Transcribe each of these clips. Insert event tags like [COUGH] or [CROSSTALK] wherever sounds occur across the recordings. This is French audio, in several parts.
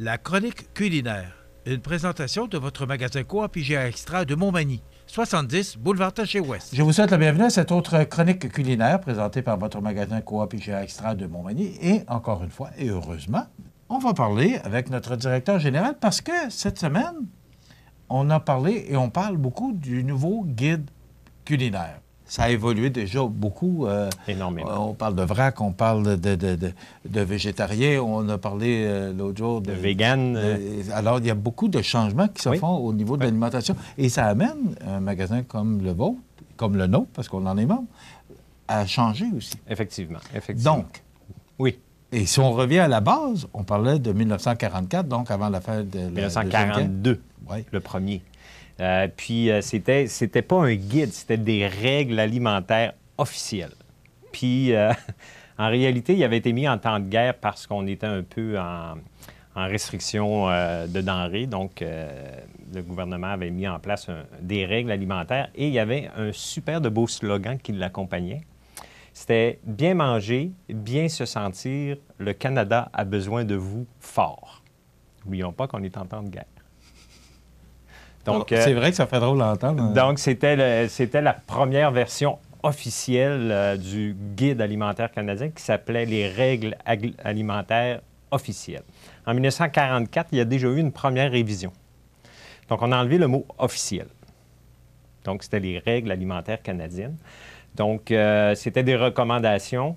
La chronique culinaire, une présentation de votre magasin Coop Extra de Montmagny, 70 boulevard Taché Ouest. Je vous souhaite la bienvenue à cette autre chronique culinaire présentée par votre magasin Coop IGA Extra de Montmagny et encore une fois et heureusement, on va parler avec notre directeur général parce que cette semaine, on a parlé et on parle beaucoup du nouveau guide culinaire ça a évolué déjà beaucoup. Euh, Énormément. On parle de vrac, on parle de, de, végétarien, on a parlé euh, l'autre jour de. vegan. Euh. alors, il y a beaucoup de changements qui se font au niveau de l'alimentation. Et ça amène un magasin comme le vôtre, comme le nôtre, parce qu'on en est membre, à changer aussi. Effectivement. Effectivement. Donc. Oui. Et si on revient à la base, on parlait de 1944, donc avant la fin de. 1942, le premier. Euh, puis euh, c'était, pas un guide, c'était des règles alimentaires officielles. Puis euh, [LAUGHS] en réalité, il avait été mis en temps de guerre parce qu'on était un peu en, restriction de denrées. Donc le gouvernement avait mis en place des règles alimentaires et il y avait un super de beau slogan qui l'accompagnait. C'était bien manger, bien se sentir, le Canada a besoin de vous fort. N'oublions pas qu'on est en temps de guerre. Euh, c'est vrai que ça fait drôle d'entendre. Hein. Donc, c'était, la première version officielle euh, du guide alimentaire canadien qui s'appelait les règles alimentaires officielles. En 1944, il y a déjà eu une première révision. Donc, on a enlevé le mot officiel. Donc, c'était les règles alimentaires canadiennes. Donc, euh, c'était des recommandations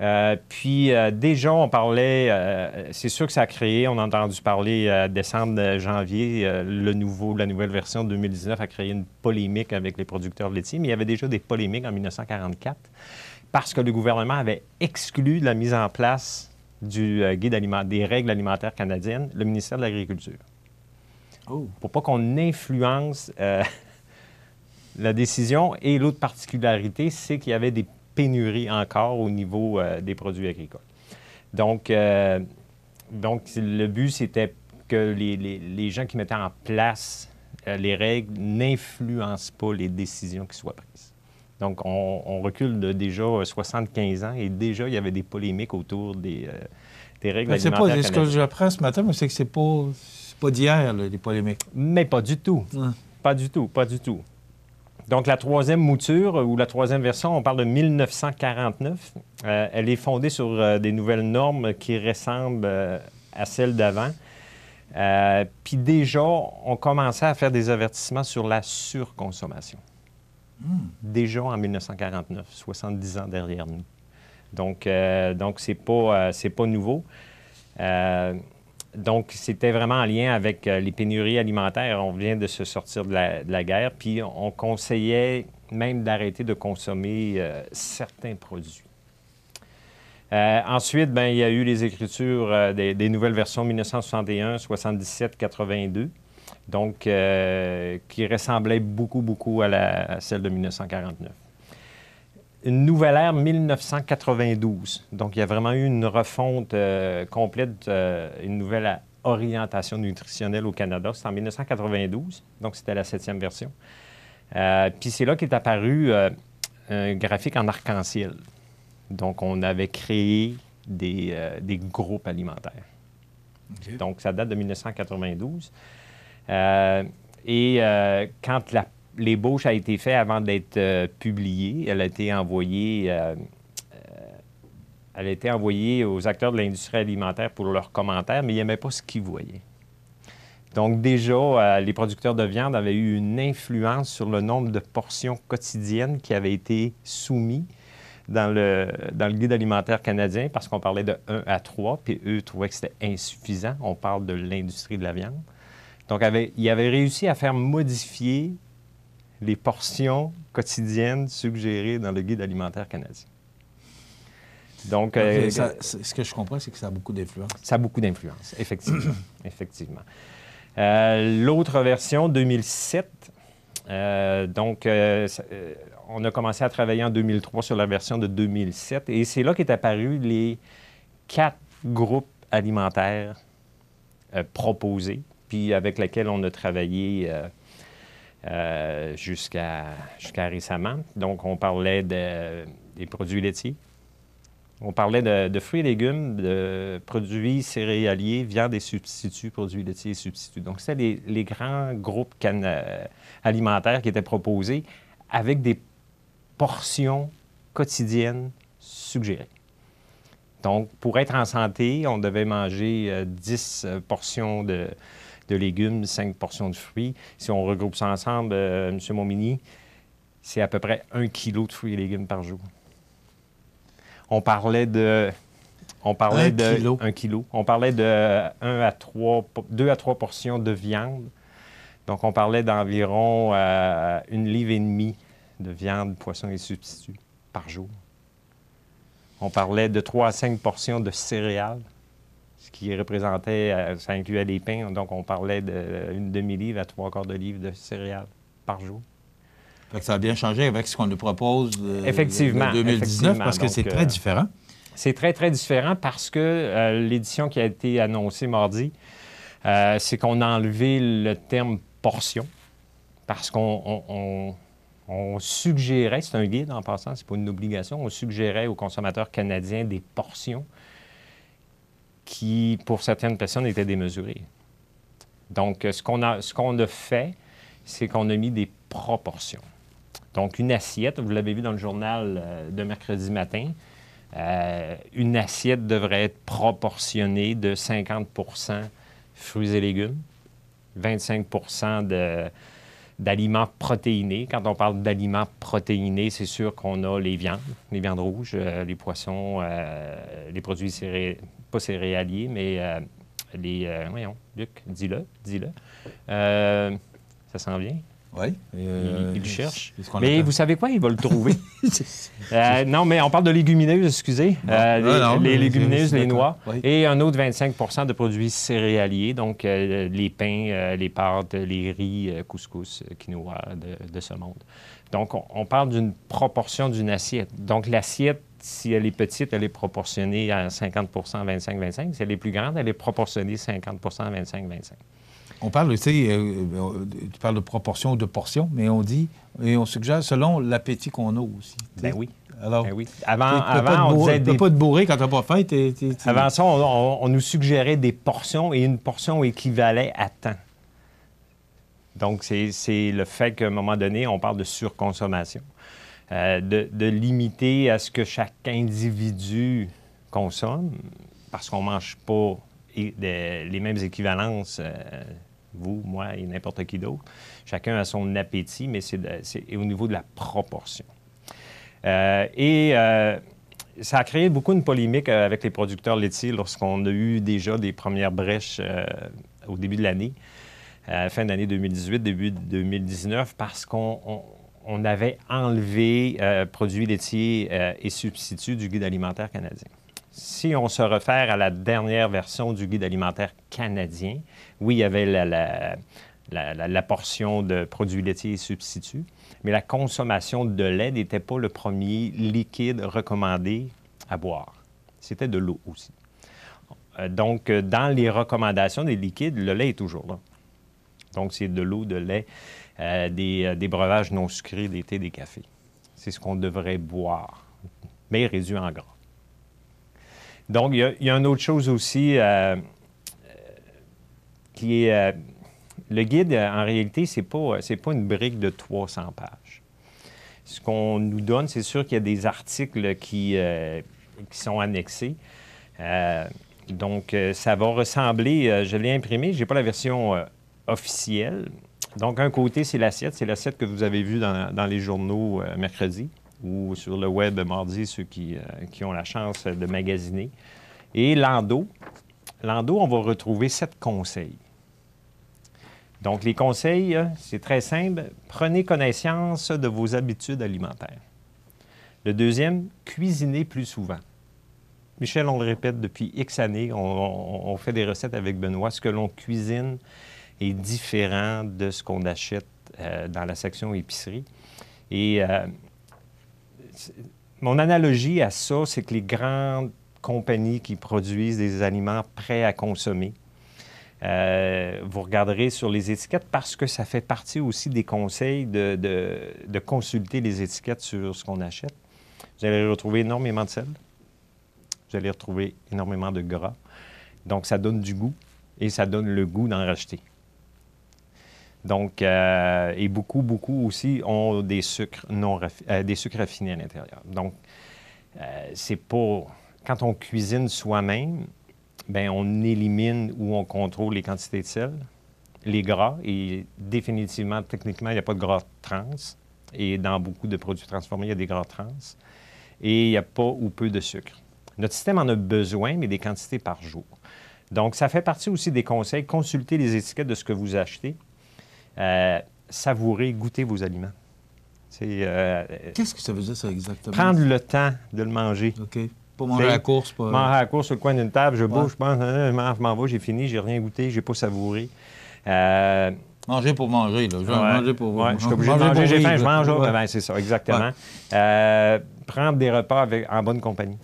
euh, puis euh, déjà, on parlait, euh, c'est sûr que ça a créé, on a entendu parler décembre, janvier, le nouveau, la nouvelle version 2019 a créé une polémique avec les producteurs laitiers, mais il y avait déjà des polémiques en 1944 parce que le gouvernement avait exclu de la mise en place du des règles alimentaires canadiennes, le ministère de l'Agriculture. Oh. Pour pas qu'on influence [LAUGHS] la décision. Et l'autre particularité, c'est qu'il y avait des pénurie encore au niveau euh, des produits agricoles. Donc, euh, donc le but, c'était que les, gens qui mettaient en place euh, les règles n'influencent pas les décisions qui soient prises. Donc, on, recule de déjà 75 ans et déjà, il y avait des polémiques autour des, règles ben, C'est pas ce que j'apprends ce matin, mais c'est que c'est pas, pas d'hier, les polémiques. Mais pas du tout. Pas du tout, pas du tout. Donc, la troisième mouture ou la troisième version, on parle de 1949. Euh, elle est fondée sur euh, des nouvelles normes qui ressemblent euh, à celles d'avant. Puis déjà, on commençait à faire des avertissements sur la surconsommation. Hmm. Déjà en 1949, 70 ans derrière nous. Donc, donc c'est pas, pas nouveau. Donc, c'était vraiment en lien avec euh, les pénuries alimentaires. On vient de se sortir de la, guerre, puis on conseillait même d'arrêter de consommer euh, certains produits. Euh, ensuite, ben, il y a eu les écritures des, nouvelles versions 1961, 77, 82, donc qui ressemblaient beaucoup, beaucoup à, la, celle de 1949 une nouvelle ère 1992. Donc, il y a vraiment eu une refonte euh, complète, euh, une nouvelle orientation nutritionnelle au Canada. C'est en 1992, donc c'était la septième version. Euh, puis c'est là qu'est apparu un graphique en arc-en-ciel. Donc, on avait créé des, groupes alimentaires. Donc, ça date de 1992. et quand la l'ébauche a été faite avant d'être euh, publiée. Elle a été envoyée. Euh, euh, elle a été envoyée aux acteurs de l'industrie alimentaire pour leurs commentaires, mais ils n'aimaient pas ce qu'ils voyaient. Donc déjà, les producteurs de viande avaient eu une influence sur le nombre de portions quotidiennes qui avaient été soumises dans le, dans le guide alimentaire canadien parce qu'on parlait de 1 à 3, puis eux trouvaient que c'était insuffisant. On parle de l'industrie de la viande. Donc, avait, ils avaient réussi à faire modifier les portions quotidiennes suggérées dans le guide alimentaire canadien. Donc, euh, ce que je comprends, c'est que ça a beaucoup d'influence. Ça a beaucoup d'influence, effectivement. [COUGHS] effectivement. Euh, l'autre version, 2007. Euh, donc, on a commencé à travailler en 2003 sur la version de 2007 et c'est là qu'est apparu les quatre groupes alimentaires proposés, puis avec lesquels on a travaillé euh, jusqu'à récemment. Donc, on parlait des produits laitiers. On parlait de, fruits et légumes, de produits céréaliers, viande et substituts, produits laitiers et substituts. Donc, c'est les, grands groupes euh, alimentaires qui étaient proposés avec des portions quotidiennes suggérées. Donc, pour être en santé, on devait manger 10 euh, portions de, de légumes, 5 portions de fruits. Si on regroupe ça ensemble, euh, M. Momini, c'est à peu près un kilo de fruits et légumes par jour. On parlait de... On parlait un de kilo. Un kilo. On parlait de 1 à 3, 2 à 3 portions de viande. Donc, on parlait d'environ euh, une livre et demie de viande, poisson et substituts par jour. On parlait de 3 à 5 portions de céréales ce qui représentait, euh, ça incluait les pains, donc on parlait d'une euh, demi-livre à trois quarts de livre de céréales par jour. Fait ça a bien changé avec ce qu'on nous propose euh, en 2019 parce que c'est très différent. C'est très, très différent parce que l'édition qui a été annoncée mardi, c'est qu'on a enlevé le terme portion parce qu'on suggérait, c'est un guide en passant, c'est pas une obligation, on suggérait aux consommateurs canadiens des portions qui, pour certaines personnes, étaient démesurées. Donc, ce qu'on a, ce qu'on a fait, c'est qu'on a mis des proportions. Donc, une assiette, vous l'avez vu dans le journal euh, de mercredi matin, euh, une assiette devrait être proportionnée de 50 fruits et légumes, 25 de d'aliments protéinés. Quand on parle d'aliments protéinés, c'est sûr qu'on a les viandes, les viandes rouges, euh, les poissons, euh, les produits céré... pas céréaliers, mais euh, les... voyons, Luc, dis-le, dis-le. ça s'en vient. Oui. Euh, il cherche Mais vous savez quoi? Ils va le trouver. [LAUGHS] Euh, non, mais on parle de légumineuses, excusez. Euh, les, légumineuses, les noix. Et un autre 25 de produits céréaliers, donc les pains, les pâtes, les riz, couscous, quinoa de, ce monde. Donc, on, on parle d'une proportion d'une assiette. Donc, l'assiette si elle est petite, elle est proportionnée à 50 25-25. Si elle est plus grande, elle est proportionnée 50 25-25. On parle, tu euh, euh, tu parles de proportion ou de portion, mais on dit, et on suggère selon l'appétit qu'on a aussi. Ben, ben oui. Alors, Avant, avant on Tu pas te bourrer quand tu pas faim. Avant ça, on, nous suggérait des portions et une portion équivalait à temps. Donc, c'est, le fait qu'à un moment donné, on parle de surconsommation. Euh, de, limiter à ce que chaque individu consomme, parce qu'on ne mange pas les mêmes équivalences vous, moi et n'importe qui d'autre. Chacun a son appétit, mais c'est au niveau de la proportion. Euh, et euh, ça a créé beaucoup de polémique euh, avec les producteurs laitiers lorsqu'on a eu déjà des premières brèches au début de l'année, fin d'année 2018, début 2019, parce qu'on avait enlevé produits laitiers et substituts du guide alimentaire canadien si on se réfère à la dernière version du guide alimentaire canadien, oui, il y avait la, portion de produits laitiers et substituts, mais la consommation de lait n'était pas le premier liquide recommandé à boire. C'était de l'eau aussi. Euh, donc, euh, dans les recommandations des liquides, le lait est toujours là. Donc, c'est de l'eau, de lait, euh, des, des, breuvages non sucrés, des thés, des cafés. C'est ce qu'on devrait boire, mais réduit en gras. Donc, il y, a, une autre chose aussi euh, euh, qui est... Euh, le guide, en réalité, ce n'est pas, pas une brique de 300 pages. Ce qu'on nous donne, c'est sûr qu'il y a des articles qui, sont annexés. donc, ça va ressembler... je l'ai imprimé, je n'ai pas la version officielle. Donc, un côté, c'est l'assiette. C'est l'assiette que vous avez vue dans les journaux mercredi ou sur le web mardi, ceux qui, euh, qui ont la chance de magasiner. Et Lando, Lando, on va retrouver sept conseils. Donc, les conseils, euh, c'est très simple. Prenez connaissance de vos habitudes alimentaires. Le deuxième, cuisinez plus souvent. Michel, on le répète depuis X années, on, fait des recettes avec Benoît. Ce que l'on cuisine est différent de ce qu'on achète euh, dans la section épicerie. Et mon analogie à ça, c'est que les grandes compagnies qui produisent des aliments prêts à consommer, euh, vous regarderez sur les étiquettes parce que ça fait partie aussi des conseils de, de consulter les étiquettes sur ce qu'on achète. Vous allez retrouver énormément de sel. Vous allez retrouver énormément de gras. Donc, ça donne du goût et ça donne le goût d'en racheter. Donc, euh, et beaucoup, beaucoup aussi ont des sucres, non euh, des sucres raffinés à l'intérieur. Donc, euh, c'est pour... Quand on cuisine soi-même, ben on élimine ou on contrôle les quantités de sel, les gras, et définitivement, techniquement, il n'y a pas de gras trans. Et dans beaucoup de produits transformés, il y a des gras trans. Et il n'y a pas ou peu de sucre. Notre système en a besoin, mais des quantités par jour. Donc, ça fait partie aussi des conseils. Consultez les étiquettes de ce que vous achetez euh, savourer, goûter vos aliments. Euh, Qu'est-ce que ça veut dire, ça, exactement? Prendre le temps de le manger. OK. Pas manger à la course. Pas... Manger à la course au coin d'une table, je bouge, je pense, hein, je m'en vais, j'ai fini, j'ai rien goûté, j'ai pas savouré. Euh, manger pour manger, là. Je manger Je suis obligé de manger, j'ai faim, je mange. Ben, c'est ça, exactement. prendre des repas en bonne compagnie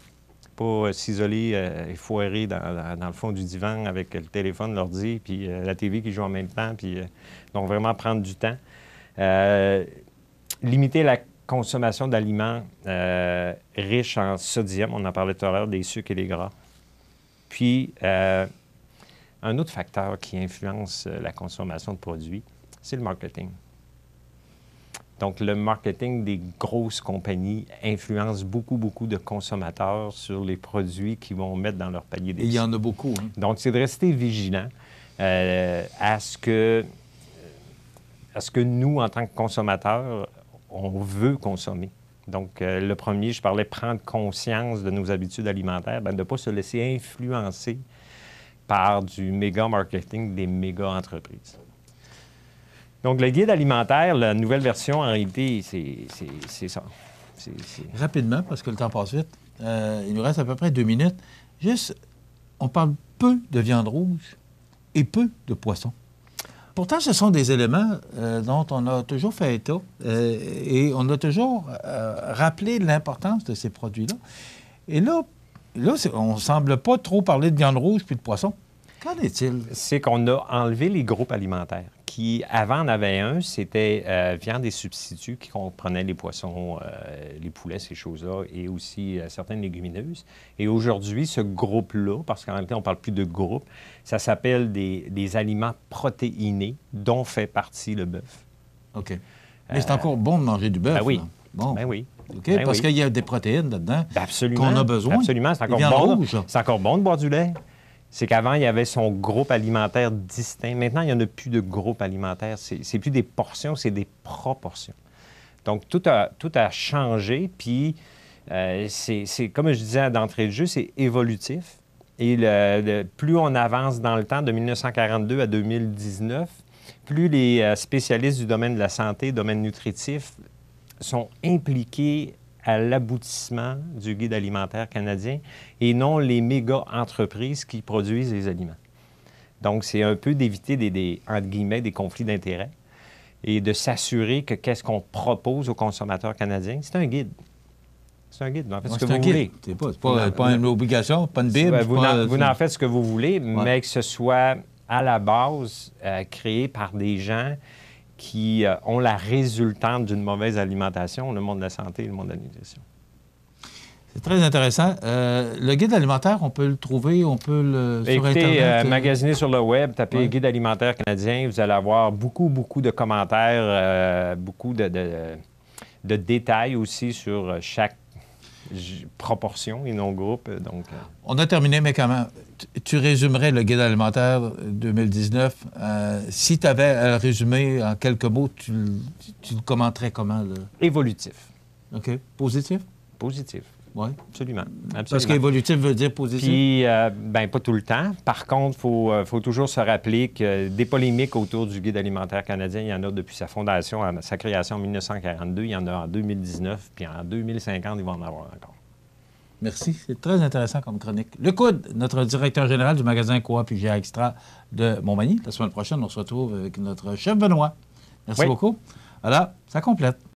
pas euh, s'isoler et euh, foirer dans, le fond du divan avec le téléphone, l'ordi, puis euh, la TV qui joue en même temps. Puis, donc, vraiment prendre du temps. limiter la consommation d'aliments riches en sodium, on en parlait tout à l'heure, des sucres et des gras. Puis, un autre facteur qui influence la consommation de produits, c'est le marketing. Donc, le marketing des grosses compagnies influence beaucoup, beaucoup de consommateurs sur les produits qu'ils vont mettre dans leur panier Il y en a beaucoup. Hein. Donc, c'est de rester vigilant euh, à, ce que, à ce que nous, en tant que consommateurs, on veut consommer. Donc, euh, le premier, je parlais prendre conscience de nos habitudes alimentaires, ben, de ne pas se laisser influencer par du méga marketing des méga entreprises. Donc, le guide alimentaire, la nouvelle version, en réalité, c'est ça. Rapidement, parce que le temps passe vite. Euh, il nous reste à peu près deux minutes. Juste, on parle peu de viande rouge et peu de poisson. Pourtant, ce sont des éléments euh, dont on a toujours fait état euh, et on a toujours rappelé l'importance de ces produits-là. Et là, là on ne semble pas trop parler de viande rouge puis de poisson. Qu'en est-il? C'est qu'on a enlevé les groupes alimentaires qui, avant, on avait un, c'était euh, viande et substituts qui comprenaient les poissons, euh, les poulets, ces choses-là, et aussi euh, certaines légumineuses. Et aujourd'hui, ce groupe-là, parce qu'en réalité, on ne parle plus de groupe, ça s'appelle des, aliments protéinés, dont fait partie le bœuf. OK. Euh, Mais c'est encore bon de manger du bœuf. Ben oui. Bon. Ben oui. OK, ben parce qu'il y a des protéines là-dedans ben, qu'on a besoin. Absolument. C'est encore, bon. C'est encore bon de boire du lait c'est qu'avant, il y avait son groupe alimentaire distinct. Maintenant, il n'y en a plus de groupe alimentaire. C'est plus des portions, c'est des proportions. Donc, tout a, tout a changé. Puis, euh, c'est comme je disais d'entrée de jeu, c'est évolutif. Et plus on avance dans le temps, de 1942 à 2019, plus les euh, spécialistes du domaine de la santé, domaine nutritif, sont impliqués à l'aboutissement du guide alimentaire canadien et non les méga-entreprises qui produisent les aliments. Donc, c'est un peu d'éviter des, des, guillemets, des conflits d'intérêts et de s'assurer que qu'est-ce qu'on propose aux consommateurs canadiens, c'est un guide. C'est un guide. En fait, ce que vous voulez. C'est pas, pas, pas, une obligation, pas une bible. vous, en faites ce que vous voulez, mais que ce soit à la base euh, créé par des gens qui euh, ont la résultante d'une mauvaise alimentation, le monde de la santé et le monde de la nutrition. C'est très intéressant. Euh, le guide alimentaire, on peut le trouver, on peut le sur Internet, euh, euh sur le web, tapez « guide alimentaire canadien, vous allez avoir beaucoup, beaucoup de commentaires, beaucoup de, de détails aussi sur chaque proportion et non groupe. Donc, euh. On a terminé, mais comment tu résumerais le guide alimentaire 2019? Euh, si tu avais à le en quelques mots, tu, tu le commenterais comment? Évolutif. OK. Positif? Positif. Oui, absolument. absolument. Parce qu'évolutif veut dire positif. Puis, euh, ben, pas tout le temps. Par contre, il euh, faut, toujours se rappeler que des polémiques autour du Guide alimentaire canadien, il y en a depuis sa fondation, sa création en 1942, il y en a en 2019, puis en 2050, il va en avoir encore. Merci. C'est très intéressant comme chronique. Le coude, notre directeur général du magasin Coop UGA Extra de Montmagny. La semaine prochaine, on se retrouve avec notre chef Benoît. Merci beaucoup. Voilà, ça complète.